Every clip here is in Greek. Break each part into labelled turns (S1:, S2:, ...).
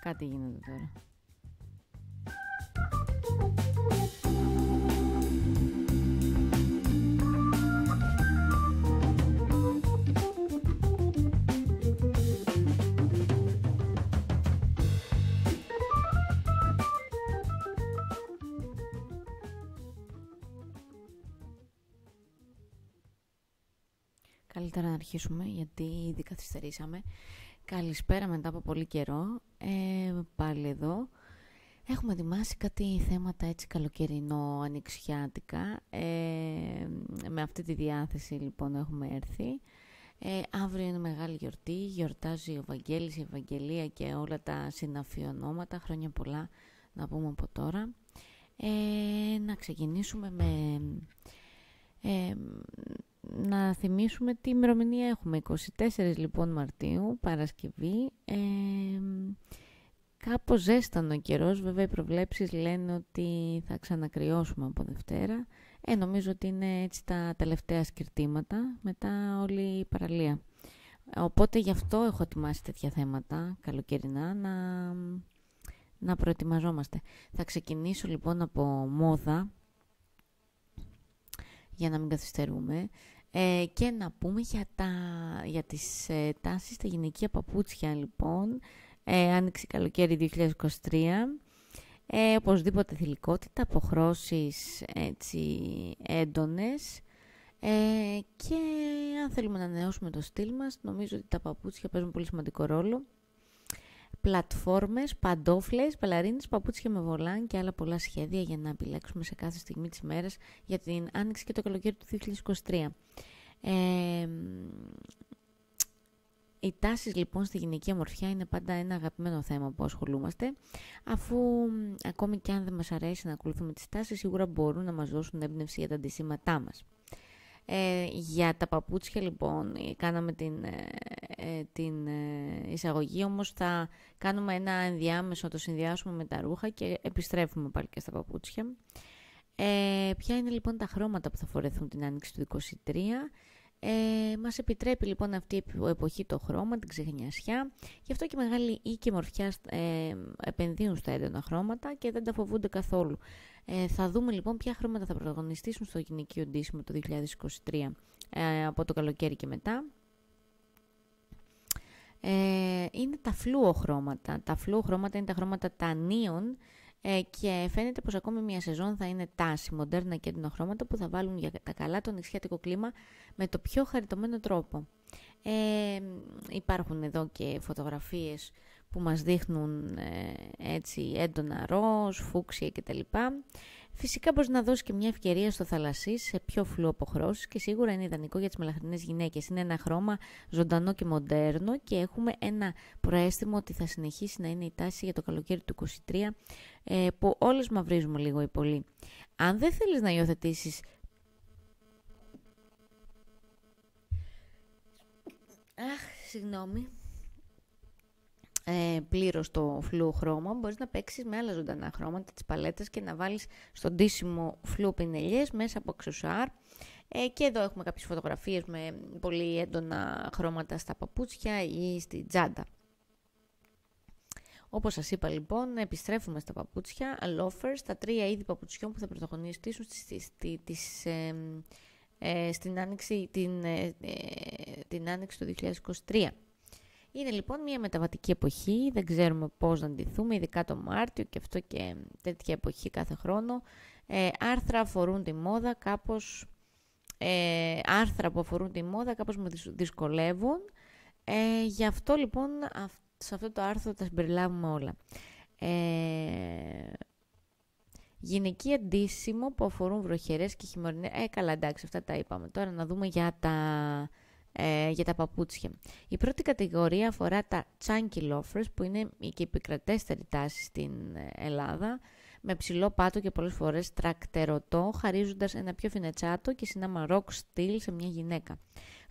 S1: κάτι γίνεται τώρα. Καλύτερα να αρχίσουμε γιατί ήδη καθυστερήσαμε. Καλησπέρα μετά από πολύ καιρό, ε, πάλι εδώ. Έχουμε ετοιμάσει κάτι θέματα έτσι καλοκαιρινό, ανοιξιάτικα. Ε, με αυτή τη διάθεση λοιπόν έχουμε έρθει. Ε, αύριο είναι μεγάλη γιορτή, γιορτάζει ο Βαγγέλης, η Ευαγγελία και όλα τα συναφή ονόματα. Χρόνια πολλά να πούμε από τώρα. Ε, να ξεκινήσουμε με... Ε, να θυμίσουμε τι ημερομηνία έχουμε. 24 λοιπόν Μαρτίου, Παρασκευή. Ε, κάπως ζέστανο ο καιρός. Βέβαια οι προβλέψεις λένε ότι θα ξανακριώσουμε από Δευτέρα. Ε, νομίζω ότι είναι έτσι τα τελευταία σκυρτήματα, μετά όλη η παραλία. Οπότε γι' αυτό έχω ετοιμάσει τέτοια θέματα καλοκαιρινά, να, να προετοιμαζόμαστε. Θα ξεκινήσω λοιπόν από μόδα, για να μην καθυστερούμε. Ε, και να πούμε για, τα, για τις ε, τάσεις τα γυναικεία παπούτσια, λοιπόν. Ε, άνοιξε καλοκαίρι 2023. Ε, οπωσδήποτε θηλυκότητα, αποχρώσεις έτσι έντονες. Ε, και αν θέλουμε να νεώσουμε το στυλ μας, νομίζω ότι τα παπούτσια παίζουν πολύ σημαντικό ρόλο πλατφόρμες, παντόφλες, παλαρίνες, παπούτσια με βολάν και άλλα πολλά σχέδια για να επιλέξουμε σε κάθε στιγμή της μέρας για την άνοιξη και το καλοκαίρι του 2023. Ε, οι τάσεις λοιπόν στη γυναική ομορφιά είναι πάντα ένα αγαπημένο θέμα που ασχολούμαστε, αφού ακόμη και αν δεν μας αρέσει να ακολουθούμε τις τάσεις, σίγουρα μπορούν να μας δώσουν έμπνευση για τα αντισύμματά μας. Ε, για τα παπούτσια λοιπόν, ε, κάναμε την ε, ε, την ε, εισαγωγή, όμως θα κάνουμε ένα ενδιάμεσο, το συνδυάσουμε με τα ρούχα και επιστρέφουμε πάλι και στα παπούτσια. Ε, ποια είναι λοιπόν τα χρώματα που θα φορεθούν την άνοιξη του 23. Ε, μας επιτρέπει λοιπόν αυτή η εποχή το χρώμα, την ξεχνιασιά. Γι' αυτό και μεγάλη ή και μορφιά ε, επενδύουν στα έντονα χρώματα και δεν τα φοβούνται καθόλου. Ε, θα δούμε λοιπόν ποια χρώματα θα πρωταγωνιστήσουν στο γυναικείο ντύσιμο το 2023 ε, από το καλοκαίρι και μετά. Ε, είναι τα φλούο χρώματα. Τα φλούο χρώματα είναι τα χρώματα τανίων ε, και φαίνεται πως ακόμη μια σεζόν θα είναι τάση, μοντέρνα και έντονα χρώματα που θα βάλουν για τα καλά το νησιατικό κλίμα με το πιο χαριτωμένο τρόπο. Ε, υπάρχουν εδώ και φωτογραφίες που μας δείχνουν ε, έτσι έντονα ροζ, φούξια κτλ. Φυσικά μπορείς να δώσεις και μια ευκαιρία στο θαλασσί σε πιο φλού αποχρώσεις και σίγουρα είναι ιδανικό για τις μελαχρινές γυναίκες. Είναι ένα χρώμα ζωντανό και μοντέρνο και έχουμε ένα προαίσθημα ότι θα συνεχίσει να είναι η τάση για το καλοκαίρι του 23 ε, που όλες μαυρίζουμε λίγο ή πολύ. Αν δεν θέλεις να υιοθετήσεις. Αχ, συγγνώμη ε, πλήρως το φλού χρώμα, μπορείς να παίξεις με άλλα ζωντανά χρώματα της παλέτας και να βάλεις στο ντύσιμο φλού πινελιές μέσα από αξεσουάρ. Ε, και εδώ έχουμε κάποιες φωτογραφίες με πολύ έντονα χρώματα στα παπούτσια ή στη τσάντα. Όπως σας είπα λοιπόν, επιστρέφουμε στα παπούτσια, loafers, τα τρία είδη παπουτσιών που θα πρωταγωνιστήσουν ε, στην άνοιξη, την, ε, ε, την άνοιξη του 2023. Είναι λοιπόν μια μεταβατική εποχή, δεν ξέρουμε πώς να αντιθούμε, ειδικά το Μάρτιο και αυτό και τέτοια εποχή κάθε χρόνο. Ε, άρθρα αφορούν τη μόδα, κάπως... Ε, άρθρα που αφορούν τη μόδα κάπως με δυσκολεύουν. Ε, γι' αυτό λοιπόν σε αυτό το άρθρο τα συμπεριλάβουμε όλα. Ε, γυναική που αφορούν βροχερές και χειμωρινές... Ε, καλά, εντάξει, αυτά τα είπαμε. Τώρα να δούμε για τα ε, για τα παπούτσια. Η πρώτη κατηγορία αφορά τα chunky loafers που είναι και η επικρατέστερη τάση στην ε, Ελλάδα με ψηλό πάτο και πολλές φορές τρακτερωτό, χαρίζοντας ένα πιο φινετσάτο και συνάμα rock στυλ σε μια γυναίκα.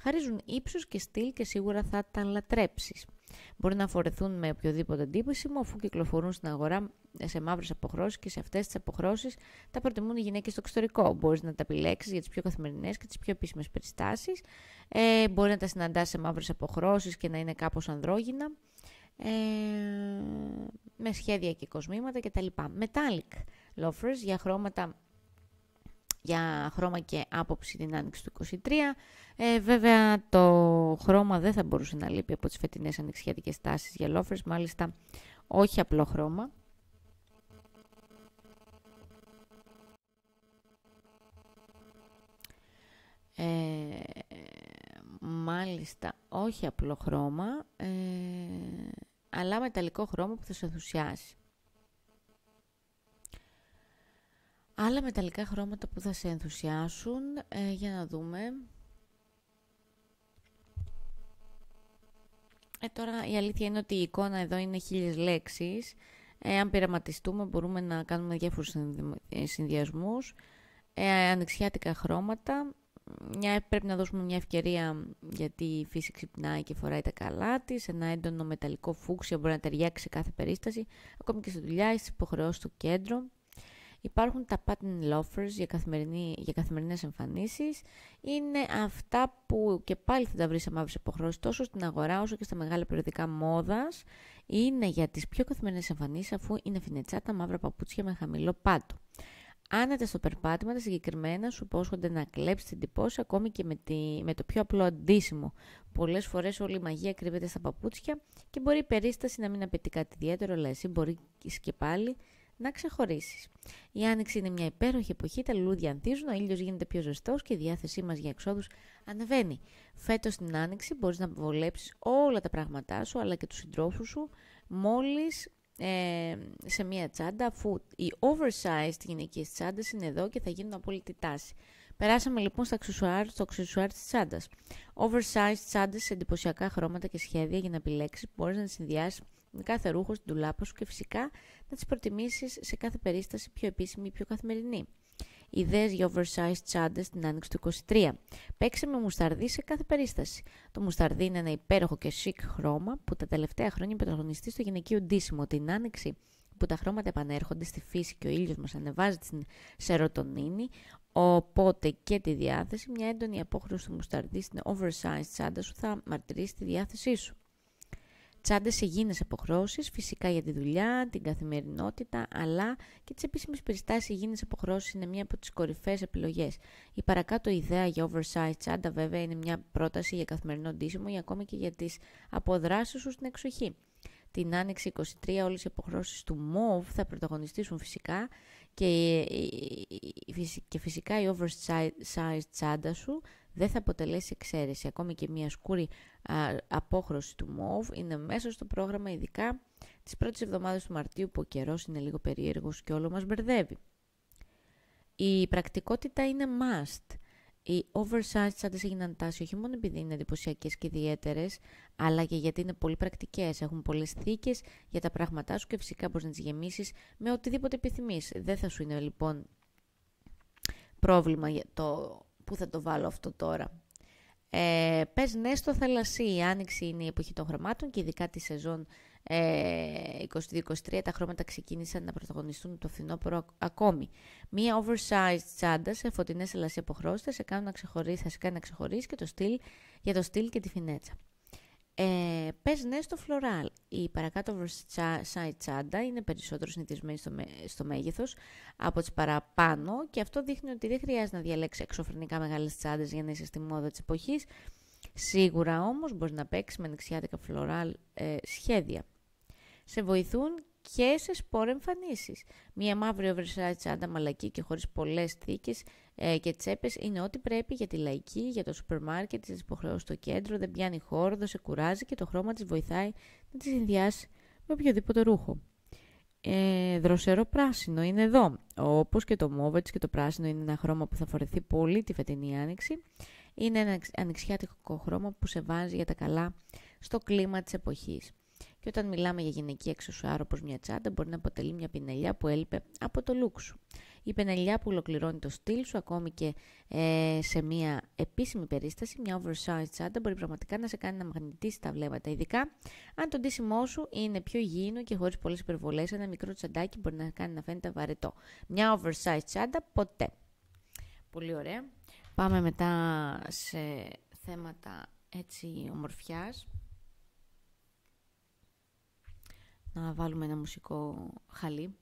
S1: Χαρίζουν ύψος και στυλ και σίγουρα θα τα λατρέψεις. Μπορεί να φορεθούν με οποιοδήποτε εντύπωσιμο, αφού κυκλοφορούν στην αγορά σε μαύρες αποχρώσεις και σε αυτές τις αποχρώσεις τα προτιμούν οι γυναίκες στο εξωτερικό. Μπορείς να τα επιλέξεις για τις πιο καθημερινές και τις πιο επίσημες περιστάσεις. Ε, μπορεί να τα συναντάς σε μαύρες αποχρώσεις και να είναι κάπως ανδρόγυνα. Ε, με σχέδια και κοσμήματα κτλ. Metallic loafers για χρώματα για χρώμα και άποψη την άνοιξη του 23. Ε, βέβαια το χρώμα δεν θα μπορούσε να λείπει από τις φετινές ανοιξιατικές τάσεις λόφρες, μάλιστα όχι απλό χρώμα. Ε, μάλιστα όχι απλό χρώμα, ε, αλλά μεταλλικό χρώμα που θα σε ενθουσιάσει. Άλλα μεταλλικά χρώματα που θα σε ενθουσιάσουν, ε, για να δούμε. Ε, τώρα η αλήθεια είναι ότι η εικόνα εδώ είναι χίλιες λέξεις. Ε, αν πειραματιστούμε μπορούμε να κάνουμε διάφορους ε, συνδυασμούς. Ε, χρώματα. Μια, πρέπει να δώσουμε μια ευκαιρία γιατί η φύση ξυπνάει και φοράει τα καλά της. Ένα έντονο μεταλλικό φούξιο μπορεί να ταιριάξει σε κάθε περίσταση, ακόμη και στη δουλειά ή στις υποχρεώσεις του κέντρου. Υπάρχουν τα pattern loafers για, καθημερινή, για καθημερινές εμφανίσεις. Είναι αυτά που και πάλι θα τα βρεις σε μαύρες υποχρώσεις τόσο στην αγορά όσο και στα μεγάλα περιοδικά μόδας. Είναι για τις πιο καθημερινές εμφανίσεις αφού είναι φινετσά τα μαύρα παπούτσια με χαμηλό πάτο. Άνετα στο περπάτημα, τα συγκεκριμένα σου υπόσχονται να κλέψεις την τυπώση ακόμη και με, τη, με το πιο απλό αντίσημο. Πολλές φορές όλη η μαγεία κρύβεται στα παπούτσια και μπορεί η περίσταση να μην απαιτεί κάτι ιδιαίτερο, αλλά εσύ μπορείς και πάλι να ξεχωρίσεις. Η άνοιξη είναι μια υπέροχη εποχή, τα λουλούδια ανθίζουν, ο ήλιος γίνεται πιο ζεστός και η διάθεσή μας για εξόδους ανεβαίνει. Φέτος την άνοιξη μπορείς να βολέψεις όλα τα πράγματά σου αλλά και τους συντρόφους σου μόλις ε, σε μια τσάντα, αφού οι oversized γυναικείες τσάντες είναι εδώ και θα γίνουν απόλυτη τάση. Περάσαμε λοιπόν στα αξεσουάρ, στο αξεσουάρ της τσάντας. Oversized τσάντες σε εντυπωσιακά χρώματα και σχέδια για να επιλέξεις μπορείς να συνδυάσει με κάθε ρούχο στην τουλάπα σου και φυσικά να τις προτιμήσεις σε κάθε περίσταση πιο επίσημη ή πιο καθημερινή. Ιδέες για oversized τσάντες στην άνοιξη του 23. Παίξε με μουσταρδί σε κάθε περίσταση. Το μουσταρδί είναι ένα υπέροχο και chic χρώμα που τα τελευταία χρόνια πρωταγωνιστεί στο γυναικείο ντύσιμο. Την άνοιξη που τα χρώματα επανέρχονται στη φύση και ο ήλιος μας ανεβάζει την σερωτονίνη, οπότε και τη διάθεση, μια έντονη απόχρωση του μουσταρδί στην oversized τσάντα σου θα μαρτυρήσει τη διάθεσή σου τσάντες γίνε αποχρώσεις, φυσικά για τη δουλειά, την καθημερινότητα, αλλά και τις επίσημες περιστάσεις υγιεινές αποχρώσεις είναι μία από τις κορυφαίες επιλογές. Η παρακάτω ιδέα για oversize τσάντα βέβαια είναι μια πρόταση για καθημερινό ντύσιμο ή ακόμα και για τις αποδράσεις σου στην εξοχή. Την Άνοιξη 23 όλες οι αποχρώσεις του MOV θα πρωταγωνιστήσουν φυσικά και, και φυσικά η oversize τσάντα σου δεν θα αποτελέσει εξαίρεση. Ακόμη και μια σκούρη απόχρωση του μόβ είναι μέσα στο πρόγραμμα, ειδικά τις πρώτες εβδομάδες του Μαρτίου που ο καιρός είναι λίγο περίεργος και όλο μας μπερδεύει. Η πρακτικότητα είναι must. Οι oversized τις έγιναν τάση όχι μόνο επειδή είναι εντυπωσιακές και ιδιαίτερες, αλλά και γιατί είναι πολύ πρακτικές. Έχουν πολλές θήκες για τα πράγματά σου και φυσικά μπορείς να τις γεμίσεις με οτιδήποτε επιθυμείς. Δεν θα σου είναι λοιπόν πρόβλημα το Πού θα το βάλω αυτό τώρα. Ε, πες ναι στο θαλασσί. Η άνοιξη είναι η εποχή των χρωμάτων και ειδικά τη σεζόν ε, 22-23 τα χρώματα ξεκίνησαν να πρωταγωνιστούν το φθινόπωρο ακόμη. Μία oversized τσάντα σε φωτεινές αποχρώσεις αποχρώστα σε να ξεχωρίσει, θα σε κάνει να ξεχωρίσει και το στυλ, για το στυλ και τη φινέτσα. Ε, πες ναι στο φλωράλ. Η παρακάτω oversize τσάντα είναι περισσότερο συνηθισμένη στο, με, μέγεθος από τις παραπάνω και αυτό δείχνει ότι δεν χρειάζεται να διαλέξει εξωφρενικά μεγάλες τσάντες για να είσαι στη μόδα της εποχής. Σίγουρα όμως μπορείς να παίξεις με ανοιξιάτικα φλωράλ ε, σχέδια. Σε βοηθούν και σε σπορ εμφανίσει. Μία μαύρη oversize τσάντα μαλακή και χωρίς πολλές θήκες ε, και τσέπες είναι ό,τι πρέπει για τη λαϊκή, για το σούπερ μάρκετ, τις υποχρεώσεις στο κέντρο, δεν πιάνει χώρο, δεν σε κουράζει και το χρώμα της βοηθάει να τη συνδυάσει με οποιοδήποτε ρούχο. Ε, δροσερό πράσινο είναι εδώ. Όπως και το μόβετ και το πράσινο είναι ένα χρώμα που θα φορεθεί πολύ τη φετινή άνοιξη. Είναι ένα ανοιξιάτικο χρώμα που σε βάζει για τα καλά στο κλίμα της εποχής και όταν μιλάμε για γυναική εξωσουάρο όπως μια τσάντα μπορεί να αποτελεί μια πινελιά που έλειπε από το look σου. Η πινελιά που ολοκληρώνει το στυλ σου ακόμη και ε, σε μια επίσημη περίσταση, μια oversized τσάντα μπορεί πραγματικά να σε κάνει να μαγνητήσει τα βλέμματα. Ειδικά αν το ντύσιμό σου είναι πιο υγιεινό και χωρίς πολλές υπερβολές, ένα μικρό τσαντάκι μπορεί να κάνει να φαίνεται βαρετό. Μια oversized τσάντα ποτέ. Πολύ ωραία. Πάμε μετά σε θέματα έτσι ομορφιάς να βάλουμε ένα μουσικό χαλί.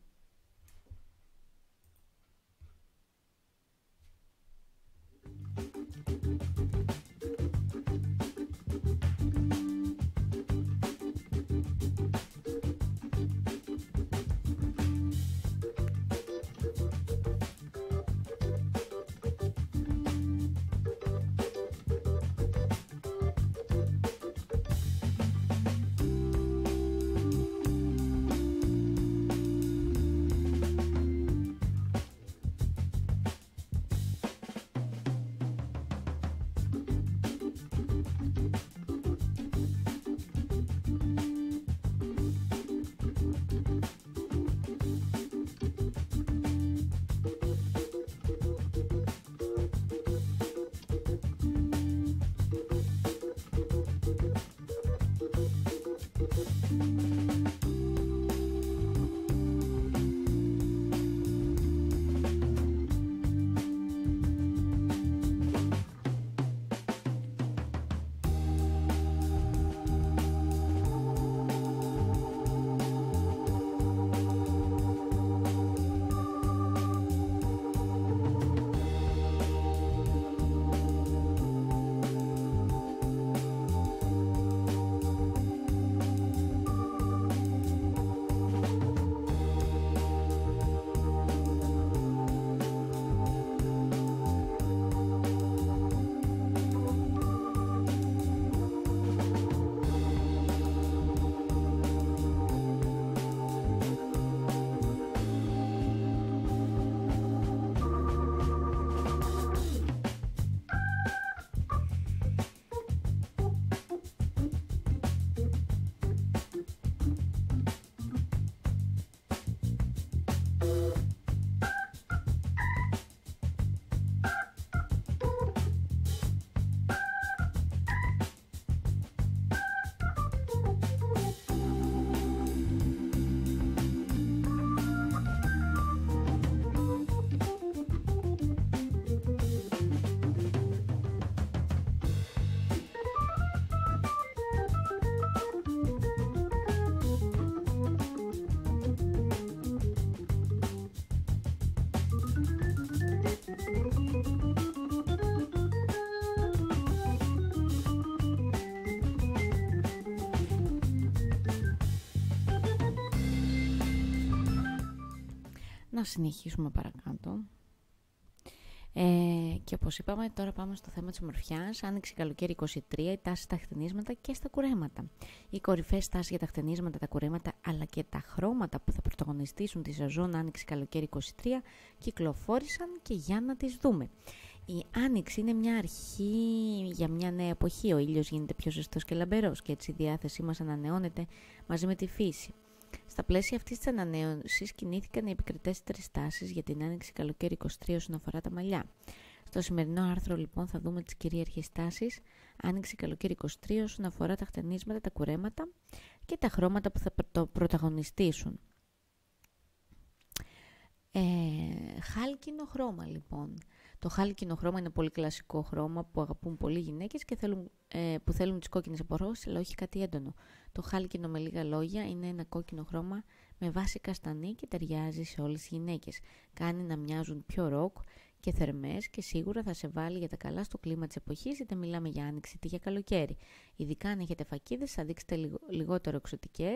S1: να συνεχίσουμε παρακάτω. Ε, και όπως είπαμε, τώρα πάμε στο θέμα της ομορφιάς. Άνοιξε καλοκαίρι 23, οι τάσεις στα χτενίσματα και στα κουρέματα. Οι κορυφές τάσεις για τα χτενίσματα, τα κουρέματα, αλλά και τα χρώματα που θα πρωταγωνιστήσουν τη σεζόν Άνοιξε καλοκαίρι 23 κυκλοφόρησαν και για να τις δούμε. Η άνοιξη είναι μια αρχή για μια νέα εποχή. Ο ήλιος γίνεται πιο ζεστός και λαμπερός και έτσι η διάθεσή μας ανανεώνεται μαζί με τη φύση. Στα πλαίσια αυτής της ανανέωσης κινήθηκαν οι επικριτές τρεις τάσεις για την άνοιξη καλοκαίρι 23 όσον αφορά τα μαλλιά. Στο σημερινό άρθρο λοιπόν θα δούμε τις κυρίαρχες τάσεις Άνοιξη καλοκαίρι 23 όσον αφορά τα χτενίσματα, τα κουρέματα και τα χρώματα που θα το πρωταγωνιστήσουν. Ε, χάλκινο χρώμα λοιπόν. Το χάλκινο χρώμα είναι πολύ κλασικό χρώμα που αγαπούν πολλοί γυναίκες και θέλουν, ε, που θέλουν τις κόκκινες αποχρώσεις, αλλά όχι κάτι έντονο. Το χάλκινο, με λίγα λόγια, είναι ένα κόκκινο χρώμα με βάση καστανή και ταιριάζει σε όλες τις γυναίκες. Κάνει να μοιάζουν πιο ροκ και θερμές και σίγουρα θα σε βάλει για τα καλά στο κλίμα της εποχής, είτε μιλάμε για άνοιξη είτε για καλοκαίρι. Ειδικά αν έχετε φακίδες, θα δείξετε λιγότερο εξωτικές.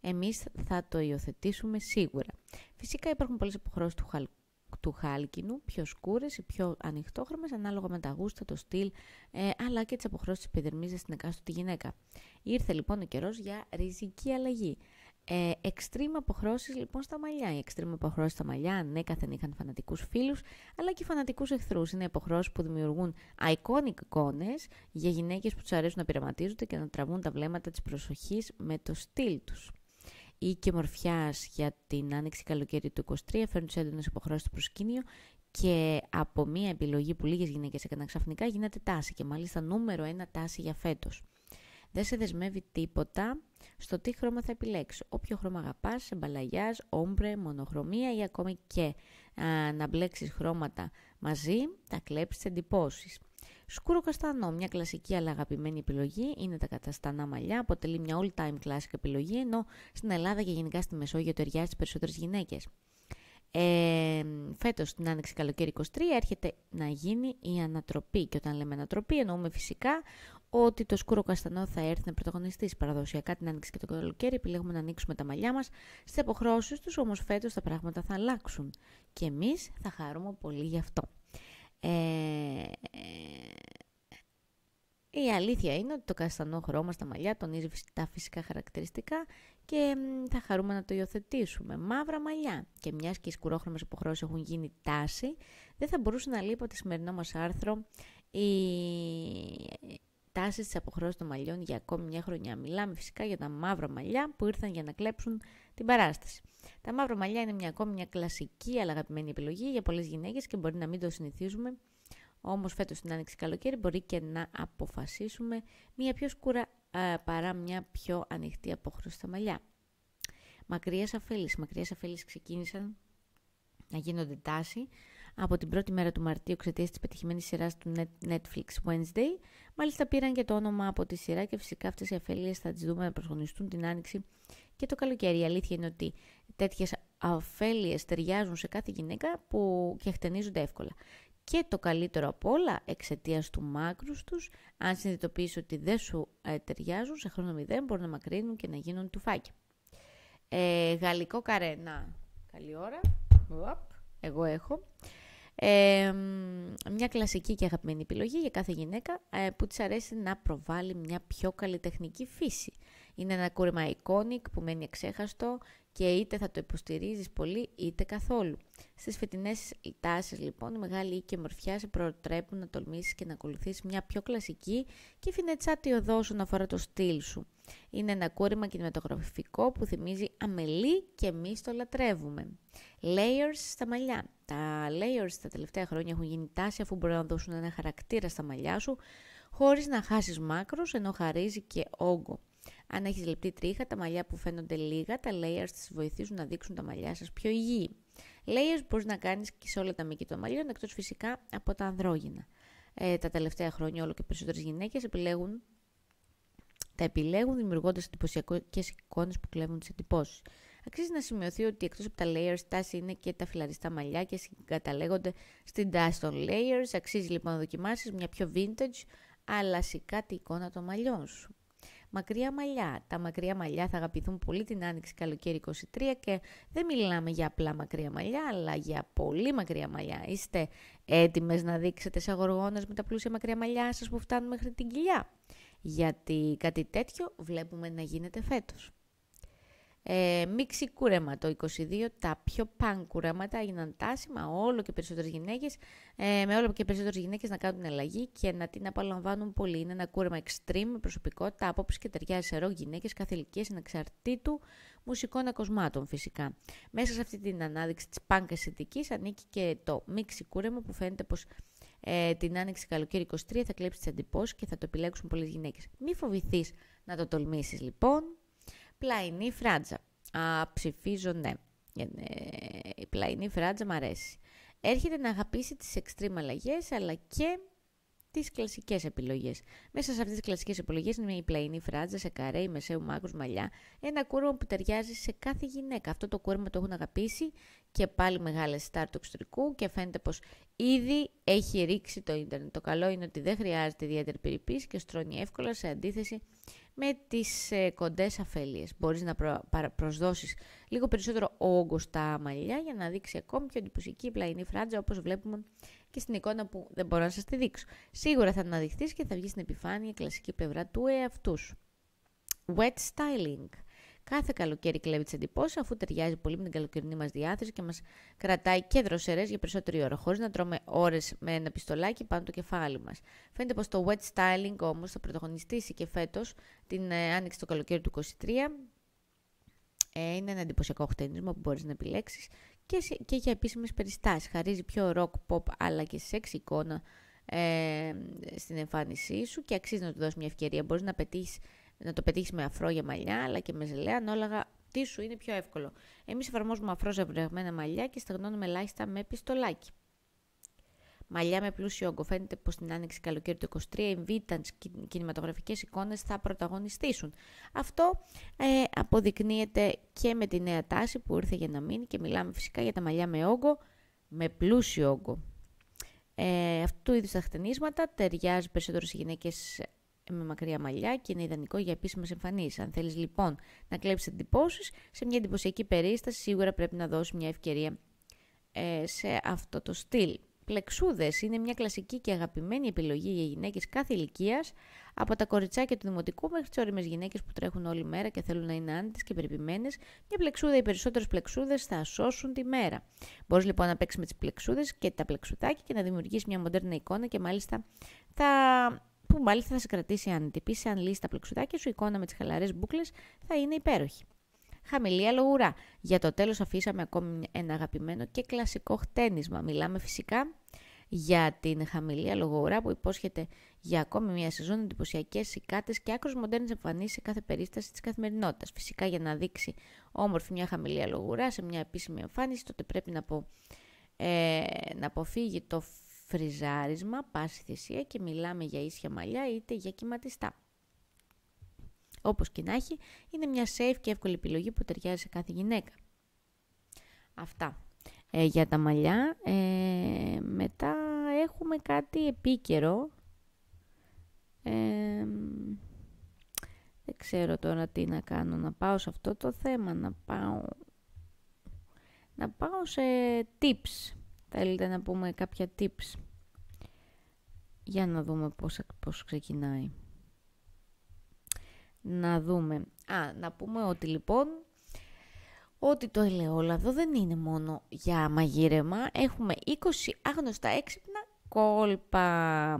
S1: Εμείς θα το υιοθετήσουμε σίγουρα. Φυσικά υπάρχουν πολλές αποχρώσεις του χαλκού του χάλκινου, πιο σκούρες ή πιο ανοιχτόχρωμες, ανάλογα με τα γούστα, το στυλ, ε, αλλά και τις αποχρώσεις της επιδερμίζας στην εκάστοτε γυναίκα. Ήρθε λοιπόν ο καιρός για ριζική αλλαγή. Ε, extreme αποχρώσεις λοιπόν στα μαλλιά. Οι extreme αποχρώσεις στα μαλλιά ανέκαθεν ναι, είχαν φανατικούς φίλους, αλλά και φανατικούς εχθρούς. Είναι αποχρώσεις που δημιουργούν iconic εικόνες για γυναίκες που τους αρέσουν να πειραματίζονται και να τραβούν τα βλέμματα της προσοχής με το στυλ τους ή και μορφιάς για την άνοιξη καλοκαίρι του 23 φέρνουν τι έντονες υποχρεώσεις στο προσκήνιο και από μία επιλογή που λίγες γυναίκες έκαναν ξαφνικά γίνεται τάση και μάλιστα νούμερο ένα τάση για φέτος. Δεν σε δεσμεύει τίποτα στο τι χρώμα θα επιλέξεις. Όποιο χρώμα αγαπάς, εμπαλαγιάς, όμπρε, μονοχρωμία ή ακόμη και να μπλέξεις χρώματα μαζί, θα κλέψεις εντυπωσει. Σκούρο καστανό, μια κλασική αλλά αγαπημένη επιλογή, είναι τα καταστανά μαλλιά, αποτελεί μια all-time classic επιλογή, ενώ στην Ελλάδα και γενικά στη Μεσόγειο ταιριάζει στις περισσότερες γυναίκες. Ε, Φέτος, την άνοιξη καλοκαίρι 23, έρχεται να γίνει η ανατροπή. Και όταν λέμε ανατροπή, εννοούμε φυσικά ότι το σκούρο καστανό θα έρθει να πρωταγωνιστεί παραδοσιακά την άνοιξη και το καλοκαίρι. Επιλέγουμε να ανοίξουμε τα μαλλιά μας στι αποχρώσεις τους, όμως φέτος τα πράγματα θα αλλάξουν. Και εμείς θα χαρούμε πολύ γι' αυτό. Ε, ε, η αλήθεια είναι ότι το καστανό χρώμα στα μαλλιά τονίζει τα φυσικά χαρακτηριστικά και θα χαρούμε να το υιοθετήσουμε. Μαύρα μαλλιά. Και μιας και οι σκουρόχρωμες υποχρεώσεις έχουν γίνει τάση, δεν θα μπορούσε να λείπει από το σημερινό μας άρθρο η τάση της αποχρώση των μαλλιών για ακόμη μια χρονιά. Μιλάμε φυσικά για τα μαύρα μαλλιά που ήρθαν για να κλέψουν την παράσταση. Τα μαύρα μαλλιά είναι μια ακόμη μια κλασική αλλά αγαπημένη επιλογή για πολλές γυναίκες και μπορεί να μην το συνηθίζουμε. Όμως φέτος την άνοιξη καλοκαίρι μπορεί και να αποφασίσουμε μια πιο σκούρα παρά μια πιο ανοιχτή απόχρωση στα μαλλιά. Μακριές αφέλεις. Μακριές αφέλεις ξεκίνησαν να γίνονται τάση από την πρώτη μέρα του Μαρτίου εξαιτίας της πετυχημένης σειράς του Netflix Wednesday Μάλιστα πήραν και το όνομα από τη σειρά και φυσικά αυτές οι αφέλειες θα τις δούμε να προσχωνιστούν την άνοιξη και το καλοκαίρι. Η αλήθεια είναι ότι τέτοιες αφέλειες ταιριάζουν σε κάθε γυναίκα που και χτενίζονται εύκολα. Και το καλύτερο απ' όλα, εξαιτίας του μάκρους τους, αν συνειδητοποιήσει ότι δεν σου ε, ταιριάζουν, σε χρόνο μηδέν μπορούν να μακρύνουν και να γίνουν τουφάκι. Ε, γαλλικό καρένα. Καλή ώρα. Εγώ έχω μια κλασική και αγαπημένη επιλογή για κάθε γυναίκα ε, που της αρέσει να προβάλλει μια πιο καλλιτεχνική φύση. Είναι ένα κούρεμα iconic που μένει εξέχαστο και είτε θα το υποστηρίζεις πολύ είτε καθόλου. Στις φετινές τάσεις λοιπόν η μεγάλη και μορφιά σε προτρέπουν να τολμήσεις και να ακολουθήσεις μια πιο κλασική και φινετσάτη οδό όσον αφορά το στυλ σου. Είναι ένα κούρημα κινηματογραφικό που θυμίζει αμελή και εμείς το λατρεύουμε. Layers στα μαλλιά. Τα layers τα τελευταία χρόνια έχουν γίνει τάση αφού μπορούν να δώσουν ένα χαρακτήρα στα μαλλιά σου χωρίς να χάσεις μακρο, ενώ χαρίζει και όγκο. Αν έχεις λεπτή τρίχα, τα μαλλιά που φαίνονται λίγα, τα layers τις βοηθήσουν να δείξουν τα μαλλιά σας πιο υγιή. Layers μπορείς να κάνεις και σε όλα τα μήκη των μαλλιών, εκτός φυσικά από τα ανδρόγινα. Ε, τα τελευταία χρόνια όλο και περισσότερες γυναίκες επιλέγουν τα επιλέγουν δημιουργώντας εντυπωσιακές εικόνες που κλέβουν τις εντυπώσεις. Αξίζει να σημειωθεί ότι εκτός από τα layers, τάση είναι και τα φυλαριστά μαλλιά και συγκαταλέγονται στην τάση των layers. Αξίζει λοιπόν να δοκιμάσεις μια πιο vintage, αλλά κάτι εικόνα των μαλλιών σου. Μακριά μαλλιά. Τα μακριά μαλλιά θα αγαπηθούν πολύ την άνοιξη καλοκαίρι 23 και δεν μιλάμε για απλά μακριά μαλλιά, αλλά για πολύ μακριά μαλλιά. Είστε έτοιμες να δείξετε σε αγοργόνες με τα πλούσια μακριά μαλλιά σας που φτάνουν μέχρι την κοιλιά γιατί κάτι τέτοιο βλέπουμε να γίνεται φέτος. Ε, μίξη κούρεμα το 22, τα πιο παν κουρέματα έγιναν τάσιμα, όλο και περισσότερες γυναίκες, ε, με όλο και περισσότερες γυναίκες να κάνουν αλλαγή και να την απαλαμβάνουν πολύ. Είναι ένα κούρεμα extreme με προσωπικότητα, άποψη και ταιριάζει σε ρόγ γυναίκες κάθε ηλικία, ανεξαρτήτου μουσικών ακοσμάτων φυσικά. Μέσα σε αυτή την ανάδειξη της πανκ ανήκει και το μίξη κούρεμα που φαίνεται πως ε, την άνοιξη καλοκαίρι 23 θα κλέψεις τις αντιπώσεις και θα το επιλέξουν πολλές γυναίκες. Μη φοβηθείς να το τολμήσεις λοιπόν. Πλαϊνή φράτζα. Α, ψηφίζω ναι. Ε, η πλαϊνή φράτζα μ' αρέσει. Έρχεται να αγαπήσει τις εξτρέμ αλλαγές, αλλά και τις κλασικές επιλογές. Μέσα σε αυτές τις κλασικές επιλογές είναι η πλαϊνή φράτζα σε καρέ, η μεσαίου μάγκου μαλλιά. Ένα κούρμα που ταιριάζει σε κάθε γυναίκα. Αυτό το κούρμα το έχουν αγαπήσει και πάλι μεγάλες στάρ του εξωτερικού και φαίνεται πως ήδη έχει ρίξει το ίντερνετ. Το καλό είναι ότι δεν χρειάζεται ιδιαίτερη περιποίηση και στρώνει εύκολα σε αντίθεση με τις ε, κοντές αφέλειες. Μπορείς να προ, προσδώσεις λίγο περισσότερο όγκο στα μαλλιά για να δείξει ακόμη πιο εντυπωσιακή πλαϊνή φράτζα όπως βλέπουμε και στην εικόνα που δεν μπορώ να σας τη δείξω. Σίγουρα θα αναδειχθείς και θα βγεις στην επιφάνεια η κλασική πλευρά του εαυτούς σου. Wet styling. Κάθε καλοκαίρι κλέβει τις εντυπώσεις, αφού ταιριάζει πολύ με την καλοκαιρινή μας διάθεση και μας κρατάει και δροσερές για περισσότερη ώρα, χωρίς να τρώμε ώρες με ένα πιστολάκι πάνω το κεφάλι μας. Φαίνεται πως το wet styling όμως θα πρωταγωνιστήσει και φέτος την ε, άνοιξη το καλοκαίρι του 23. Ε, είναι ένα εντυπωσιακό χτένισμα που μπορείς να επιλέξεις και, και για επίσημες περιστάσεις. Χαρίζει πιο rock, pop αλλά και σεξ εικόνα ε, στην εμφάνισή σου και αξίζει να του δώσεις μια ευκαιρία. Μπορείς να, πετύχεις, να το πετύχεις με αφρό για μαλλιά αλλά και με ζελέα ανόλαγα τι σου είναι πιο εύκολο. Εμείς εφαρμόζουμε αφρό βρεγμένα μαλλιά και στεγνώνουμε ελάχιστα με πιστολάκι. Μαλλιά με πλούσιο όγκο. Φαίνεται πως την άνοιξη καλοκαίρι του 23 οι vintage κινηματογραφικές εικόνες θα πρωταγωνιστήσουν. Αυτό ε, αποδεικνύεται και με τη νέα τάση που ήρθε για να μείνει και μιλάμε φυσικά για τα μαλλιά με όγκο, με πλούσιο όγκο. Ε, αυτού του είδους τα χτενίσματα ταιριάζει περισσότερο σε γυναίκες με μακριά μαλλιά και είναι ιδανικό για επίσημες εμφανίσεις. Αν θέλεις λοιπόν να κλέψεις εντυπώσεις, σε μια εντυπωσιακή περίσταση σίγουρα πρέπει να δώσεις μια ευκαιρία ε, σε αυτό το στυλ. Πλεξούδες είναι μια κλασική και αγαπημένη επιλογή για γυναίκες κάθε ηλικίας, από τα κοριτσάκια του δημοτικού μέχρι τις όριμες γυναίκες που τρέχουν όλη μέρα και θέλουν να είναι άνετες και περιποιημένες. Μια πλεξούδα ή περισσότερες πλεξούδες θα σώσουν τη μέρα. Μπορείς λοιπόν να παίξεις με τις πλεξούδες και τα πλεξουδάκια και να δημιουργήσει μια μοντέρνα εικόνα και μάλιστα θα που μάλιστα θα σε κρατήσει άνετη. Επίσης, αν λύσεις τα πλεξουδάκια σου, η εικόνα με τις χαλαρές μπουκλε θα είναι υπέροχη χαμηλή αλογουρά. Για το τέλος αφήσαμε ακόμη ένα αγαπημένο και κλασικό χτένισμα. Μιλάμε φυσικά για την χαμηλή αλογουρά που υπόσχεται για ακόμη μια σεζόν εντυπωσιακές εικάτες και άκρω μοντέρνε εμφανίσεις σε κάθε περίσταση της καθημερινότητας. Φυσικά για να δείξει όμορφη μια χαμηλή αλογουρά σε μια επίσημη εμφάνιση, τότε πρέπει να, απο, ε, να αποφύγει το φριζάρισμα, πάση θυσία και μιλάμε για ίσια μαλλιά είτε για κυματιστά. Όπως και να έχει, είναι μια safe και εύκολη επιλογή που ταιριάζει σε κάθε γυναίκα. Αυτά ε, για τα μαλλιά. Ε, μετά έχουμε κάτι επίκαιρο. Ε, δεν ξέρω τώρα τι να κάνω. Να πάω σε αυτό το θέμα. Να πάω, να πάω σε tips. Θέλετε να πούμε κάποια tips. Για να δούμε πώς, πώς ξεκινάει να δούμε. Α, να πούμε ότι λοιπόν ότι το ελαιόλαδο δεν είναι μόνο για μαγείρεμα. Έχουμε 20 άγνωστα έξυπνα κόλπα.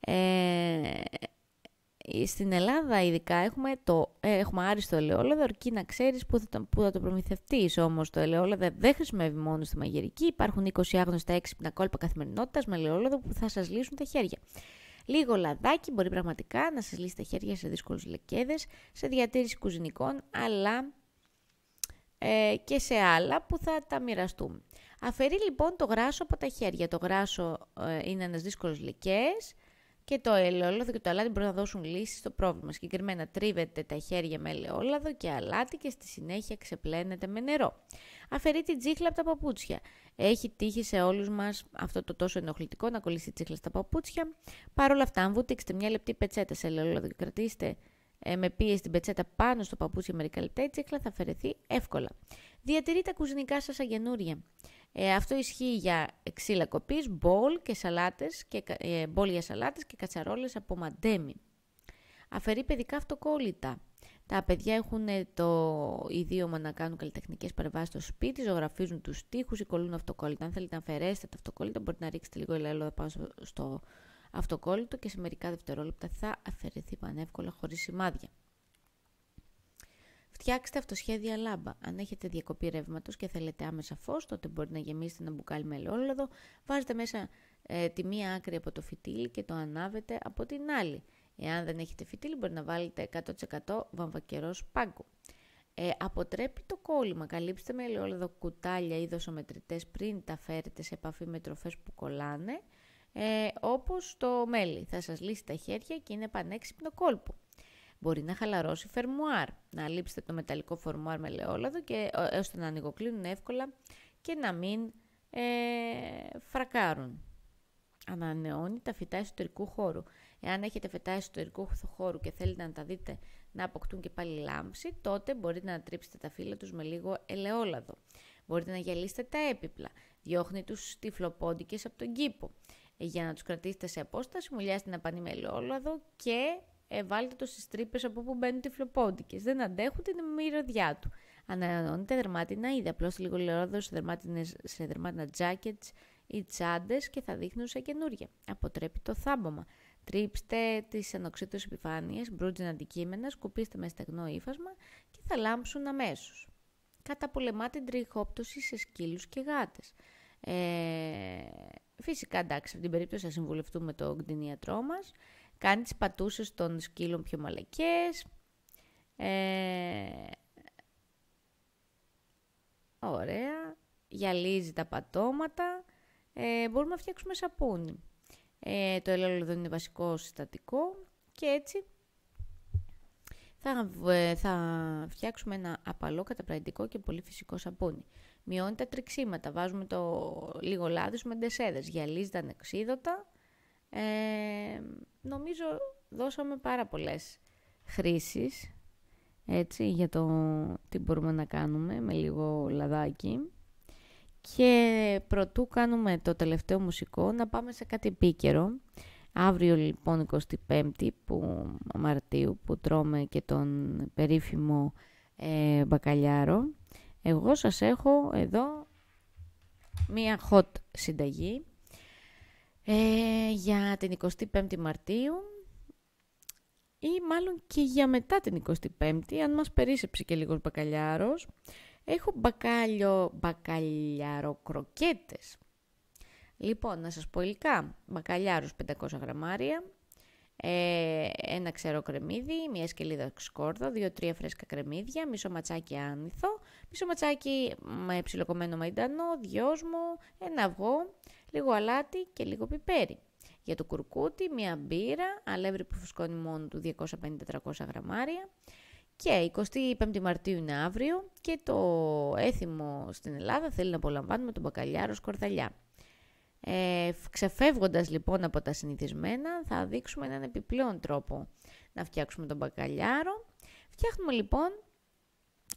S1: Ε, στην Ελλάδα ειδικά έχουμε, το, ε, έχουμε άριστο ελαιόλαδο, αρκεί να ξέρεις που θα, που θα το προμηθευτείς. Όμως το ελαιόλαδο δεν χρησιμεύει μόνο στη μαγειρική. Υπάρχουν 20 άγνωστα έξυπνα κόλπα καθημερινότητας με ελαιόλαδο που θα σας λύσουν τα χέρια. Λίγο λαδάκι μπορεί πραγματικά να σας λύσει τα χέρια σε δύσκολους λεκέδες, σε διατήρηση κουζινικών, αλλά ε, και σε άλλα που θα τα μοιραστούμε. Αφαιρεί λοιπόν το γράσο από τα χέρια. Το γράσο ε, είναι ένας δύσκολος λεκές και το ελαιόλαδο και το αλάτι μπορούν να δώσουν λύση στο πρόβλημα. Συγκεκριμένα τρίβεται τα χέρια με ελαιόλαδο και αλάτι και στη συνέχεια ξεπλένεται με νερό αφαιρεί την τσίχλα από τα παπούτσια. Έχει τύχει σε όλους μας αυτό το τόσο ενοχλητικό να κολλήσει τσίχλα στα παπούτσια. Παρ' όλα αυτά, αν βουτήξετε μια λεπτή πετσέτα σε ελαιόλαδο και κρατήσετε ε, με πίεση την πετσέτα πάνω στο παπούτσι μερικά λεπτά, η τσίχλα θα αφαιρεθεί εύκολα. Διατηρεί τα κουζινικά σας αγενούρια. Ε, αυτό ισχύει για ξύλα κοπής, μπολ, και σαλάτες και, ε, για σαλάτες και κατσαρόλες από μαντέμι. Αφαιρεί παιδικά αυτοκόλλητα. Τα παιδιά έχουν ε, το ιδίωμα να κάνουν καλλιτεχνικές παρεμβάσεις στο σπίτι, ζωγραφίζουν τους τοίχου ή κολλούν αυτοκόλλητα. Αν θέλετε να αφαιρέσετε τα αυτοκόλλητα, μπορείτε να ρίξετε λίγο ελαιόλαδο πάνω στο αυτοκόλλητο και σε μερικά δευτερόλεπτα θα αφαιρεθεί πανεύκολα χωρίς σημάδια. Φτιάξτε αυτοσχέδια λάμπα. Αν έχετε διακοπή ρεύματος και θέλετε άμεσα φως, τότε μπορείτε να γεμίσετε ένα μπουκάλι με ελαιόλαδο, βάζετε μέσα ε, τη μία άκρη από το φυτίλι και το ανάβετε από την άλλη. Εάν δεν έχετε φιτίλι, μπορεί να βάλετε 100% βαμβακερό σπάγκο. Ε, αποτρέπει το κόλλημα. Καλύψτε με ελαιόλαδο κουτάλια ή δοσομετρητές πριν τα φέρετε σε επαφή με τροφές που κολλάνε, ε, όπως το μέλι. Θα σας λύσει τα χέρια και είναι πανέξυπνο κόλπο. Μπορεί να χαλαρώσει φερμουάρ. Να λείψετε το μεταλλικό φερμουάρ με ελαιόλαδο και, ε, ώστε να ανοιγοκλίνουν εύκολα και να μην ε, φρακάρουν ανανεώνει τα φυτά εσωτερικού χώρου. Εάν έχετε φυτά εσωτερικού χώρου και θέλετε να τα δείτε να αποκτούν και πάλι λάμψη, τότε μπορείτε να τρίψετε τα φύλλα τους με λίγο ελαιόλαδο. Μπορείτε να γυαλίσετε τα έπιπλα. Διώχνει τους τυφλοπόντικες από τον κήπο. Ε, για να τους κρατήσετε σε απόσταση, μουλιάστε ένα πανί με ελαιόλαδο και ε, βάλτε το στις τρύπες από όπου μπαίνουν τυφλοπόντικες. Δεν αντέχουν την μυρωδιά του. Ανανεώνετε δερμάτινα είδη. Απλώστε λίγο ελαιόλαδο σε σε δερμάτινα jackets, οι τσάντες και θα δείχνουν σε καινούρια. Αποτρέπει το θάμπομα. Τρίψτε τις ανοξίτω επιφάνειες, μπρούτζιν αντικείμενα, σκουπίστε με στεγνό ύφασμα και θα λάμψουν αμέσως. Καταπολεμά την τριχόπτωση σε σκύλους και γάτες. Ε, φυσικά εντάξει, σε την περίπτωση θα συμβουλευτούμε τον κτηνίατρό μας. Κάνει τις πατούσες των σκύλων πιο μαλακές. Ε, ωραία. Γυαλίζει τα πατώματα ε, μπορούμε να φτιάξουμε σαπούνι. Ε, το ελαιόλαδο είναι βασικό συστατικό και έτσι θα, ε, θα φτιάξουμε ένα απαλό καταπραγητικό και πολύ φυσικό σαπούνι. Μειώνει τα τριξίματα βάζουμε το λίγο λάδι με ντεσέδες, γυαλίζει τα ανεξίδωτα. Ε, νομίζω δώσαμε πάρα πολλές χρήσεις έτσι, για το τι μπορούμε να κάνουμε με λίγο λαδάκι. Και προτού κάνουμε το τελευταίο μουσικό, να πάμε σε κάτι επίκαιρο. Αύριο λοιπόν 25η που, Μαρτίου που τρώμε και τον περίφημο ε, μπακαλιάρο. Εγώ σας έχω εδώ μία hot συνταγή ε, για την 25η Μαρτίου ή μάλλον και για μετά την 25η, αν μας περίσσεψε και λίγος μπακαλιάρος. Έχω μπακάλιο, μπακαλιάρο κροκέτες. Λοιπόν, να σας πω υλικά. Μπακαλιάρους 500 γραμμάρια, ε, ένα ξερό κρεμμύδι, μία σκελίδα σκόρδο, δύο-τρία φρέσκα κρεμμύδια, μισό ματσάκι άνηθο, μισό ματσάκι με ψιλοκομμένο μαϊντανό, δυόσμο, ένα αυγό, λίγο αλάτι και λίγο πιπέρι. Για το κουρκούτι, μία μπύρα, αλεύρι που φουσκώνει μόνο του 250-300 γραμμάρια, και 25 Μαρτίου είναι αύριο και το έθιμο στην Ελλάδα θέλει να απολαμβάνουμε τον μπακαλιάρο σκορδαλιά. Ε, ξεφεύγοντας λοιπόν από τα συνηθισμένα θα δείξουμε έναν επιπλέον τρόπο να φτιάξουμε τον μπακαλιάρο. Φτιάχνουμε λοιπόν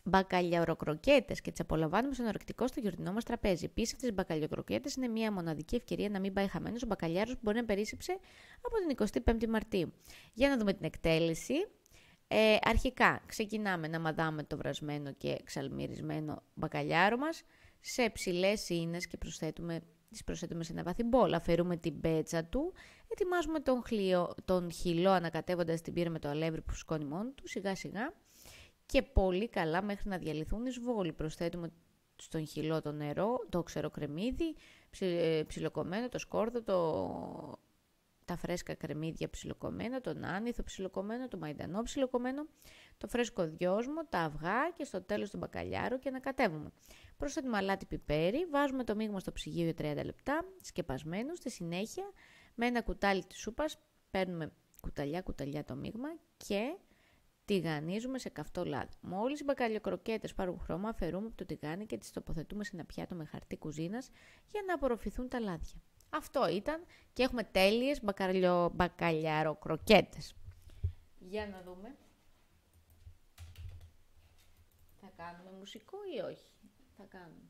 S1: μπακαλιαροκροκέτες και τις απολαμβάνουμε στον ορεκτικό στο γιορτινό μας τραπέζι. Επίσης, αυτές οι μπακαλιοκροκέτε είναι μια μοναδική ευκαιρία να μην πάει χαμένος ο μπακαλιάρος που μπορεί να περίσσεψε από την 25η Μαρτίου. Για να δούμε την εκτέλεση. Ε, αρχικά ξεκινάμε να μαδάμε το βρασμένο και ξαλμυρισμένο μπακαλιάρο μας σε ψηλές ίνες και προσθέτουμε, τις προσθέτουμε σε ένα βαθύ μπολ. Αφαιρούμε την πέτσα του, ετοιμάζουμε τον, χλιο, τον χυλό ανακατεύοντας την πύρα με το αλεύρι που σκόνει μόνο του σιγά σιγά και πολύ καλά μέχρι να διαλυθούν οι σβόλοι. Προσθέτουμε στον χυλό το νερό, το ξεροκρεμμύδι, ε, ψιλοκομμένο, το σκόρδο, το τα φρέσκα κρεμμύδια ψιλοκομμένα, τον άνηθο ψιλοκομμένο, το μαϊντανό ψιλοκομμένο, το φρέσκο δυόσμο, τα αυγά και στο τέλος τον μπακαλιάρο και ανακατεύουμε. Προσθέτουμε αλάτι πιπέρι, βάζουμε το μείγμα στο ψυγείο για 30 λεπτά, σκεπασμένο, στη συνέχεια με ένα κουτάλι της σούπας παίρνουμε κουταλιά κουταλιά το μείγμα και τηγανίζουμε σε καυτό λάδι. Μόλις οι μπακαλιοκροκέτες πάρουν χρώμα, αφαιρούμε από το τηγάνι και τις τοποθετούμε σε ένα πιάτο με χαρτί κουζίνας για να απορροφηθούν τα λάδια. Αυτό ήταν και έχουμε τέλειες μπακαλιό, μπακαλιάρο κροκέτες. Για να δούμε. Θα κάνουμε μουσικό ή όχι. Θα κάνουμε.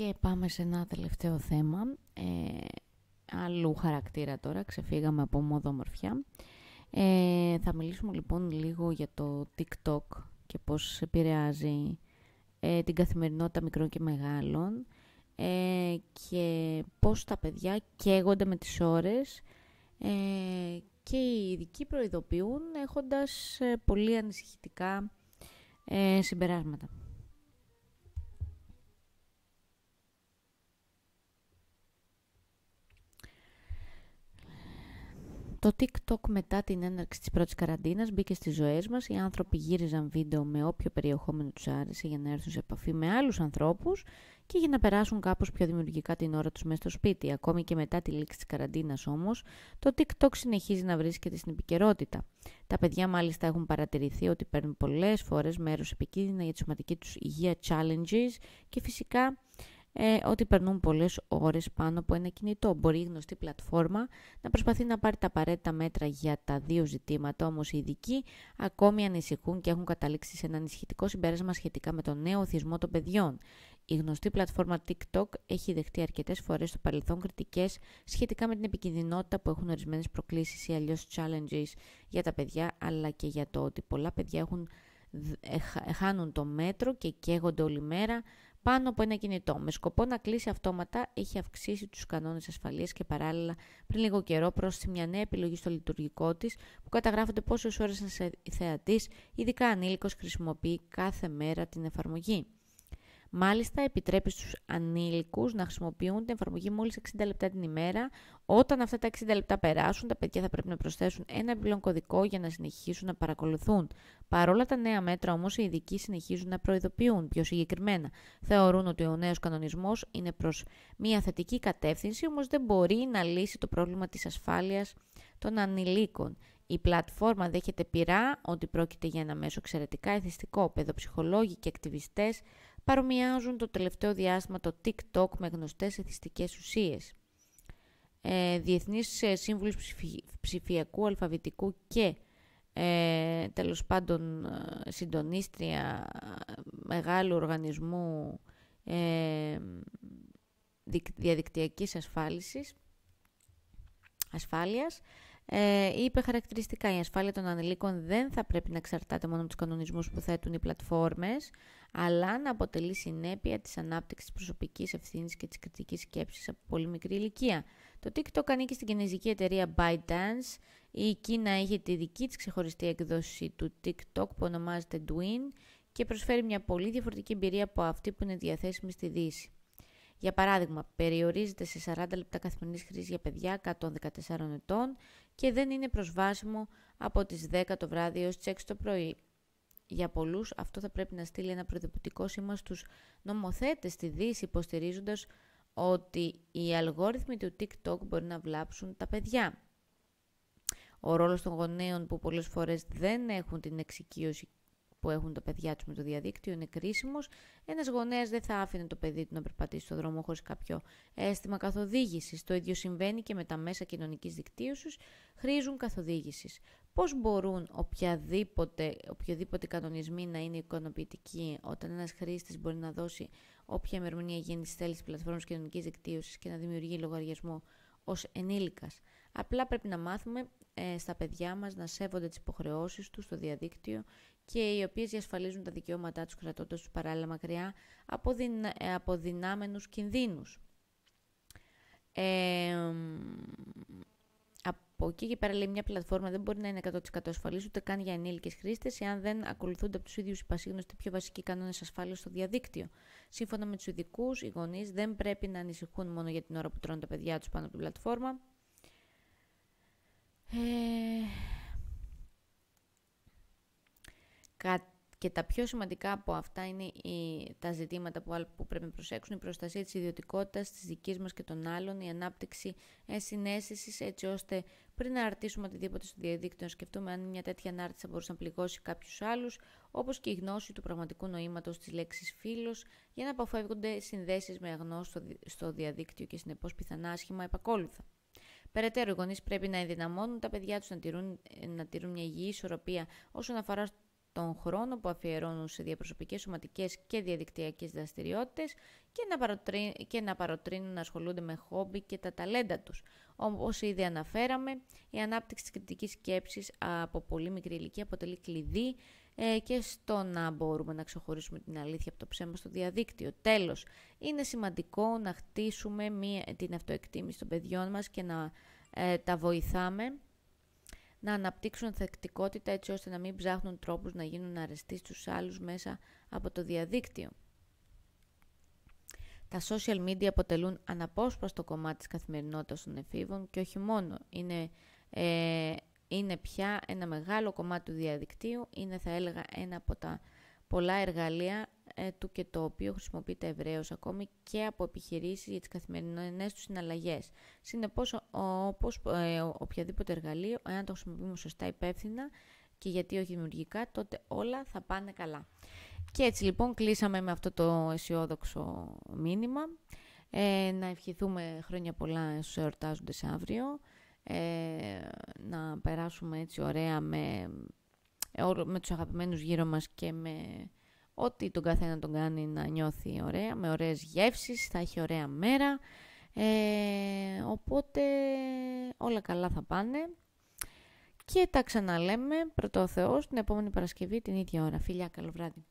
S1: Και πάμε σε ένα τελευταίο θέμα, ε, άλλου χαρακτήρα τώρα, ξεφύγαμε από μόδο ομορφιά. Ε, θα μιλήσουμε λοιπόν λίγο για το TikTok και πώς επηρεάζει ε, την καθημερινότητα μικρών και μεγάλων ε, και πώς τα παιδιά καίγονται με τις ώρες ε, και οι ειδικοί προειδοποιούν έχοντας πολύ ανησυχητικά συμπεράσματα. Το TikTok μετά την έναρξη της πρώτης καραντίνας μπήκε στις ζωές μας. Οι άνθρωποι γύριζαν βίντεο με όποιο περιεχόμενο τους άρεσε για να έρθουν σε επαφή με άλλους ανθρώπους και για να περάσουν κάπως πιο δημιουργικά την ώρα τους μέσα στο σπίτι. Ακόμη και μετά τη λήξη της καραντίνας όμως, το TikTok συνεχίζει να βρίσκεται στην επικαιρότητα. Τα παιδιά μάλιστα έχουν παρατηρηθεί ότι παίρνουν πολλές φορές μέρος επικίνδυνα για τη σωματική τους υγεία challenges και φυσικά ε, ότι περνούν πολλές ώρες πάνω από ένα κινητό. Μπορεί η γνωστή πλατφόρμα να προσπαθεί να πάρει τα απαραίτητα μέτρα για τα δύο ζητήματα, όμως οι ειδικοί ακόμη ανησυχούν και έχουν καταλήξει σε ένα ανησυχητικό συμπέρασμα σχετικά με τον νέο οθισμό των παιδιών. Η γνωστή πλατφόρμα TikTok έχει δεχτεί αρκετές φορές στο παρελθόν κριτικές σχετικά με την επικινδυνότητα που έχουν ορισμένες προκλήσεις ή αλλιώς challenges για τα παιδιά, αλλά και για το ότι πολλά παιδιά έχουν, ε, ε, χάνουν το μέτρο και καίγονται όλη μέρα πάνω από ένα κινητό. Με σκοπό να κλείσει αυτόματα, έχει αυξήσει τους κανόνες ασφαλείας και παράλληλα πριν λίγο καιρό πρόσθεσε μια νέα επιλογή στο λειτουργικό της που καταγράφονται πόσες ώρες ένας θεατής, ειδικά ανήλικος, χρησιμοποιεί κάθε μέρα την εφαρμογή. Μάλιστα, επιτρέπει στους ανήλικους να χρησιμοποιούν την εφαρμογή μόλις 60 λεπτά την ημέρα. Όταν αυτά τα 60 λεπτά περάσουν, τα παιδιά θα πρέπει να προσθέσουν ένα επιπλέον κωδικό για να συνεχίσουν να παρακολουθούν. Παρόλα τα νέα μέτρα, όμως, οι ειδικοί συνεχίζουν να προειδοποιούν πιο συγκεκριμένα. Θεωρούν ότι ο νέος κανονισμός είναι προς μια θετική κατεύθυνση, όμως δεν μπορεί να λύσει το πρόβλημα της ασφάλειας των ανηλίκων. Η πλατφόρμα δέχεται πειρά ότι πρόκειται για ένα μέσο εξαιρετικά εθιστικό. Παιδοψυχολόγοι και ακτιβιστές παρομοιάζουν το τελευταίο διάστημα το TikTok με γνωστές εθιστικές ουσίες. Ε, διεθνείς ε, ψηφιακού, αλφαβητικού και ε, τέλος πάντων ε, συντονίστρια ε, μεγάλου οργανισμού ε, διαδικτυακής ασφάλισης, ασφάλειας, ε, είπε χαρακτηριστικά η ασφάλεια των ανηλίκων δεν θα πρέπει να εξαρτάται μόνο από τους κανονισμούς που θέτουν οι πλατφόρμες, αλλά να αποτελεί συνέπεια της ανάπτυξης προσωπικής ευθύνης και της κριτικής σκέψης από πολύ μικρή ηλικία. Το TikTok ανήκει στην κινέζικη εταιρεία ByteDance. Η Κίνα έχει τη δική της ξεχωριστή έκδοση του TikTok που ονομάζεται Dwin και προσφέρει μια πολύ διαφορετική εμπειρία από αυτή που είναι διαθέσιμη στη Δύση. Για παράδειγμα, περιορίζεται σε 40 λεπτά καθημερινής χρήσης για παιδιά κάτω των 14 ετών και δεν είναι προσβάσιμο από τις 10 το βράδυ έως τις 6 το πρωί. Για πολλούς, αυτό θα πρέπει να στείλει ένα προειδοποιητικό σήμα στους νομοθέτες στη Δύση, υποστηρίζοντας ότι οι αλγόριθμοι του TikTok μπορεί να βλάψουν τα παιδιά. Ο ρόλος των γονέων που πολλές φορές δεν έχουν την εξοικείωση που έχουν τα παιδιά τους με το διαδίκτυο είναι κρίσιμος. Ένας γονέας δεν θα άφηνε το παιδί του να περπατήσει στον δρόμο χωρίς κάποιο αίσθημα καθοδήγησης. Το ίδιο συμβαίνει και με τα μέσα κοινωνικής δικτύωσης, χρήζουν καθοδήγησης πώς μπορούν οποιαδήποτε, οποιοδήποτε κανονισμοί να είναι ικανοποιητικοί όταν ένας χρήστης μπορεί να δώσει όποια ημερομηνία γέννηση θέλει στις πλατφόρμες κοινωνικής δικτύωσης και να δημιουργεί λογαριασμό ως ενήλικας. Απλά πρέπει να μάθουμε ε, στα παιδιά μας να σέβονται τις υποχρεώσεις τους στο διαδίκτυο και οι οποίες διασφαλίζουν τα δικαιώματά τους κρατώντας τους παράλληλα μακριά από, δυνα, ε, δυνάμενους κινδύνους. Ε, από εκεί και πέρα λέει μια πλατφόρμα δεν μπορεί να είναι 100% ασφαλής ούτε καν για ενήλικες χρήστες, εάν δεν ακολουθούνται από τους ίδιους πασίγνωστοι πιο βασικοί κανόνες ασφάλειας στο διαδίκτυο. Σύμφωνα με τους ειδικούς, οι γονείς δεν πρέπει να ανησυχούν μόνο για την ώρα που τρώνε τα παιδιά τους πάνω από την πλατφόρμα. Ε... Και τα πιο σημαντικά από αυτά είναι οι, τα ζητήματα που, που πρέπει να προσέξουν, η προστασία της ιδιωτικότητας, της δικής μας και των άλλων, η ανάπτυξη ε, συνέστησης έτσι ώστε πριν να αρτήσουμε οτιδήποτε στο διαδίκτυο, να σκεφτούμε αν μια τέτοια ανάρτηση θα μπορούσε να πληγώσει κάποιους άλλους, όπως και η γνώση του πραγματικού νοήματος της λέξης φίλος, για να αποφεύγονται συνδέσεις με αγνώστου στο διαδίκτυο και συνεπώς πιθανά άσχημα επακόλουθα. Περαιτέρω, οι γονείς πρέπει να ενδυναμώνουν τα παιδιά τους να τηρούν, να τηρούν μια υγιή ισορροπία όσον αφορά τον χρόνο που αφιερώνουν σε διαπροσωπικές, σωματικές και διαδικτυακές δραστηριότητες και να, παροτρύνουν, να παροτρύνουν να ασχολούνται με χόμπι και τα ταλέντα τους. Όπως ήδη αναφέραμε, η ανάπτυξη της κριτικής σκέψης από πολύ μικρή ηλικία αποτελεί κλειδί ε, και στο να μπορούμε να ξεχωρίσουμε την αλήθεια από το ψέμα στο διαδίκτυο. Τέλος, είναι σημαντικό να χτίσουμε μία, την αυτοεκτίμηση των παιδιών μας και να ε, τα βοηθάμε να αναπτύξουν θεκτικότητα έτσι ώστε να μην ψάχνουν τρόπους να γίνουν αρεστοί στους άλλους μέσα από το διαδίκτυο. Τα social media αποτελούν αναπόσπαστο κομμάτι της καθημερινότητας των εφήβων και όχι μόνο. Είναι, ε, είναι πια ένα μεγάλο κομμάτι του διαδικτύου, είναι θα έλεγα ένα από τα πολλά εργαλεία ε, του και το οποίο χρησιμοποιείται ευρέως ακόμη και από επιχειρήσεις για τις καθημερινές τους συναλλαγές. Συνεπώς, όπως ε, οποιαδήποτε εργαλείο, εάν το χρησιμοποιούμε σωστά υπεύθυνα και γιατί όχι δημιουργικά, τότε όλα θα πάνε καλά. Και έτσι λοιπόν κλείσαμε με αυτό το αισιόδοξο μήνυμα. Ε, να ευχηθούμε χρόνια πολλά στους εορτάζοντες αύριο. Ε, να περάσουμε έτσι ωραία με, ε, με τους αγαπημένους γύρω μας και με Ό,τι τον καθένα τον κάνει να νιώθει ωραία, με ωραίες γεύσεις, θα έχει ωραία μέρα. Ε, οπότε όλα καλά θα πάνε. Και τα ξαναλέμε, πρωτό Θεός, την επόμενη Παρασκευή την ίδια ώρα. Φιλιά, καλό βράδυ.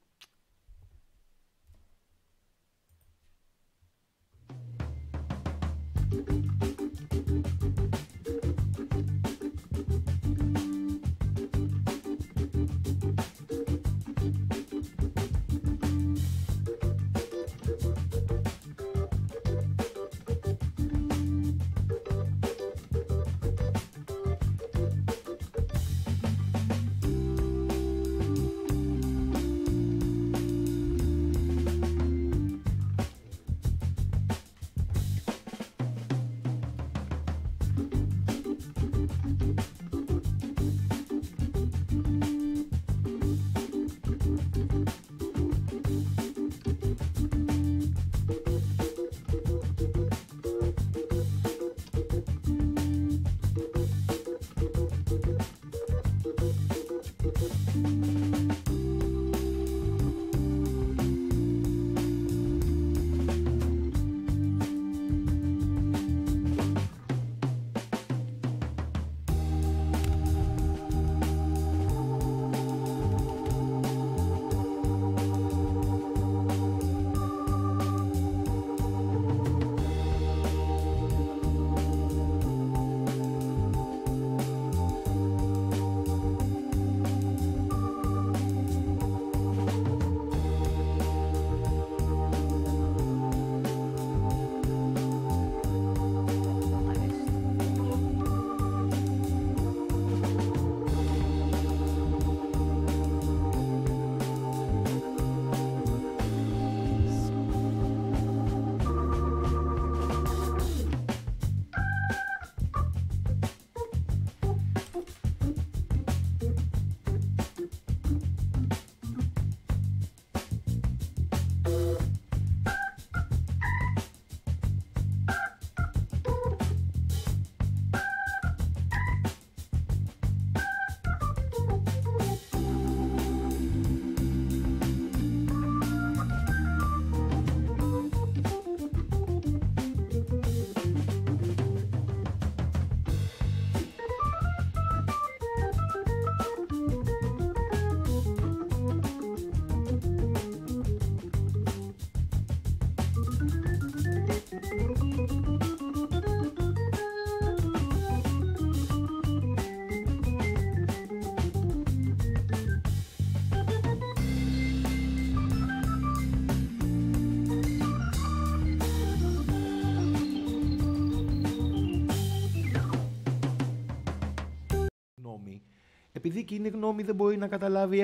S1: επειδή κοινή γνώμη δεν μπορεί να καταλάβει